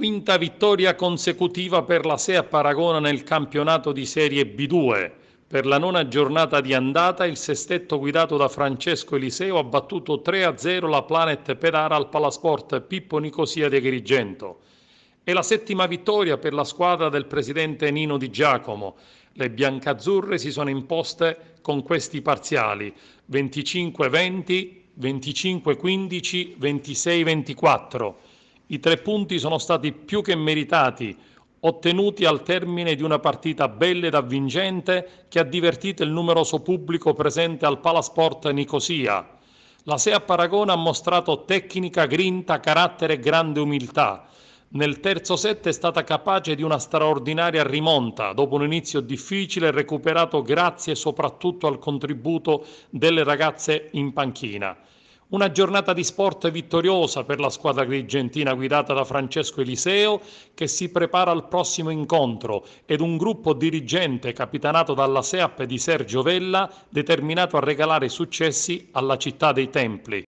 quinta vittoria consecutiva per la SEA Paragona nel campionato di Serie B2. Per la nona giornata di andata, il sestetto guidato da Francesco Eliseo ha battuto 3-0 la Planet Pedara al Palasport Pippo Nicosia de Grigento. È la settima vittoria per la squadra del presidente Nino Di Giacomo. Le biancazzurre si sono imposte con questi parziali 25-20, 25-15, 26-24. I tre punti sono stati più che meritati, ottenuti al termine di una partita bella ed avvincente che ha divertito il numeroso pubblico presente al Palasport Nicosia. La Sea Paragona ha mostrato tecnica, grinta, carattere e grande umiltà. Nel terzo set è stata capace di una straordinaria rimonta. Dopo un inizio difficile, recuperato grazie soprattutto al contributo delle ragazze in panchina. Una giornata di sport vittoriosa per la squadra argentina guidata da Francesco Eliseo che si prepara al prossimo incontro ed un gruppo dirigente capitanato dalla SEAP di Sergio Vella determinato a regalare successi alla città dei templi.